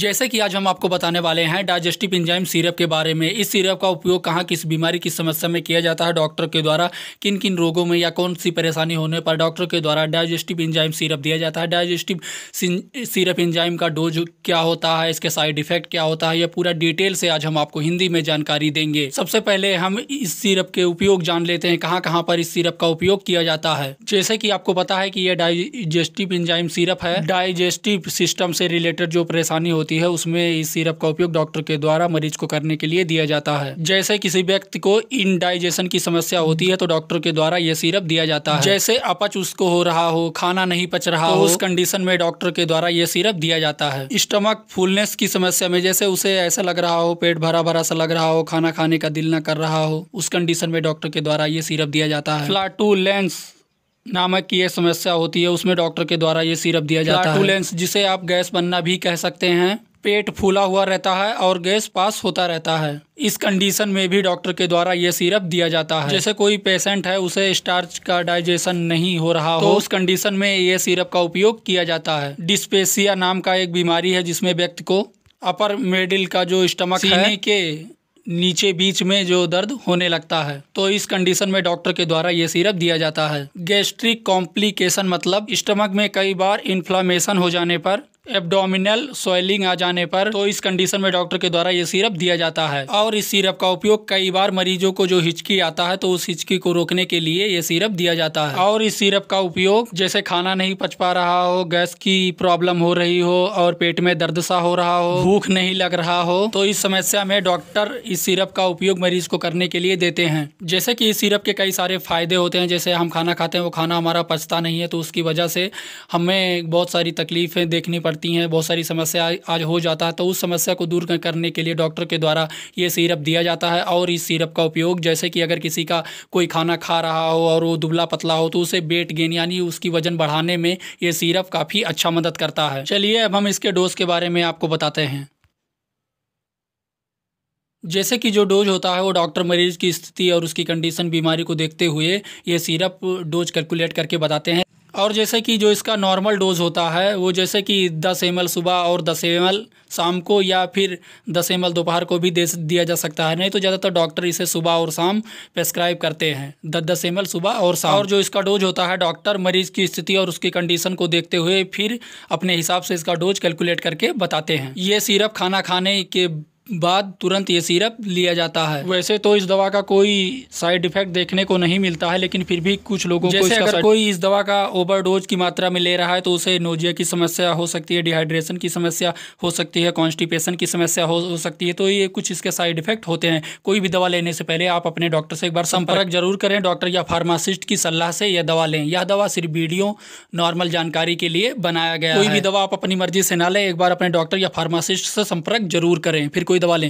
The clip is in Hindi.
जैसे कि आज हम आपको बताने वाले हैं डाइजेस्टिव इंजाइम सिरप के बारे में इस सिरप का उपयोग कहाँ किस बीमारी की समस्या में किया जाता है डॉक्टर के द्वारा किन किन रोगों में या कौन सी परेशानी होने पर डॉक्टर के द्वारा डाइजेस्टिव इंजाइम सिरप दिया जाता है डाइजेस्टिव सिरप इंजाइम का डोज क्या होता है इसके साइड इफेक्ट क्या होता है यह पूरा डिटेल से आज हम आपको हिंदी में जानकारी देंगे सबसे पहले हम इस सिरप के उपयोग जान लेते हैं कहाँ कहाँ पर इस सिरप का उपयोग किया जाता है जैसे कि आपको पता है कि यह डाइजेस्टिव इंजाइम सिरप है डाइजेस्टिव सिस्टम से रिलेटेड जो परेशानी होती है उसमें इस सिरप का उपयोग डॉक्टर के द्वारा मरीज को करने के लिए दिया जाता है जैसे किसी व्यक्ति को इनडाइजेशन की समस्या होती है तो डॉक्टर के द्वारा यह सिरप दिया जाता है जैसे अपच उसको हो रहा हो खाना नहीं पच रहा तो हो उस कंडीशन में डॉक्टर के द्वारा यह सिरप दिया जाता है स्टमक फुलनेस की समस्या में जैसे उसे ऐसा लग रहा हो पेट भरा भरा सा लग रहा हो खाना खाने का दिल ना कर रहा हो उस कंडीशन में डॉक्टर के द्वारा ये सिरप दिया जाता है फ्लाटू लेंस नामक ये समस्या होती है उसमें डॉक्टर के द्वारा ये सिरप दिया जाता है जिसे आप गैस बनना भी कह सकते हैं पेट फूला हुआ रहता है और गैस पास होता रहता है इस कंडीशन में भी डॉक्टर के द्वारा ये सिरप दिया जाता है जैसे कोई पेशेंट है उसे स्टार्च का डाइजेशन नहीं हो रहा तो हो उस कंडीशन में ये सिरप का उपयोग किया जाता है डिस्पेसिया नाम का एक बीमारी है जिसमें व्यक्ति को अपर मेडिल का जो स्टमक है के नीचे बीच में जो दर्द होने लगता है तो इस कंडीशन में डॉक्टर के द्वारा ये सिरप दिया जाता है गैस्ट्रिक कॉम्प्लिकेशन मतलब स्टमक में कई बार इन्फ्लामेशन हो जाने पर एब्डोमिनल सोइलिंग आ जाने पर तो इस कंडीशन में डॉक्टर के द्वारा ये सिरप दिया जाता है और इस सिरप का उपयोग कई बार मरीजों को जो हिचकी आता है तो उस हिचकी को रोकने के लिए ये सिरप दिया जाता है और इस सिरप का उपयोग जैसे खाना नहीं पच पा रहा हो गैस की प्रॉब्लम हो रही हो और पेट में दर्द सा हो रहा हो भूख नहीं लग रहा हो तो इस समस्या में डॉक्टर इस सिरप का उपयोग मरीज को करने के लिए देते हैं जैसे की इस सिरप के कई सारे फायदे होते हैं जैसे हम खाना खाते हैं वो खाना हमारा पचता नहीं है तो उसकी वजह से हमें बहुत सारी तकलीफें देखनी पड़ती पड़ती हैं बहुत सारी समस्या आज हो जाता है तो उस समस्या को दूर करने के लिए डॉक्टर के द्वारा ये सिरप दिया जाता है और इस सिरप का उपयोग जैसे कि अगर किसी का कोई खाना खा रहा हो और वो दुबला पतला हो तो उसे वेट गेन यानी उसकी वजन बढ़ाने में ये सिरप काफ़ी अच्छा मदद करता है चलिए अब हम इसके डोज के बारे में आपको बताते हैं जैसे कि जो डोज होता है वो डॉक्टर मरीज की स्थिति और उसकी कंडीशन बीमारी को देखते हुए ये सिरप डोज कैलकुलेट करके बताते हैं और जैसे कि जो इसका नॉर्मल डोज होता है वो जैसे कि दस एम सुबह और दस एम शाम को या फिर दस एम दोपहर को भी दे दिया जा सकता है नहीं तो ज़्यादातर डॉक्टर इसे सुबह और शाम प्रेस्क्राइब करते हैं दस दस एम सुबह और शाम और जो इसका डोज होता है डॉक्टर मरीज की स्थिति और उसकी कंडीशन को देखते हुए फिर अपने हिसाब से इसका डोज कैलकुलेट करके बताते हैं ये सिरप खाना खाने के बाद तुरंत ये सिरप लिया जाता है वैसे तो इस दवा का कोई साइड इफेक्ट देखने को नहीं मिलता है लेकिन फिर भी कुछ लोगों को इसका अगर कोई इस दवा का ओवरडोज की मात्रा में ले रहा है तो उसे नोजिया की समस्या हो सकती है डिहाइड्रेशन की समस्या हो सकती है कॉन्स्टिपेशन की समस्या हो, हो सकती है तो ये कुछ इसके साइड इफेक्ट होते हैं कोई भी दवा लेने से पहले आप अपने डॉक्टर से एक बार संपर्क जरूर करें डॉक्टर या फार्मासिस्ट की सलाह से यह दवा लें यह दवा सिर्फ वीडियो नॉर्मल जानकारी के लिए बनाया गया कोई भी दवा आप अपनी मर्जी से ना लें एक बार अपने डॉक्टर या फार्मासिस्ट से संपर्क जरूर करें फिर कोई दवा लें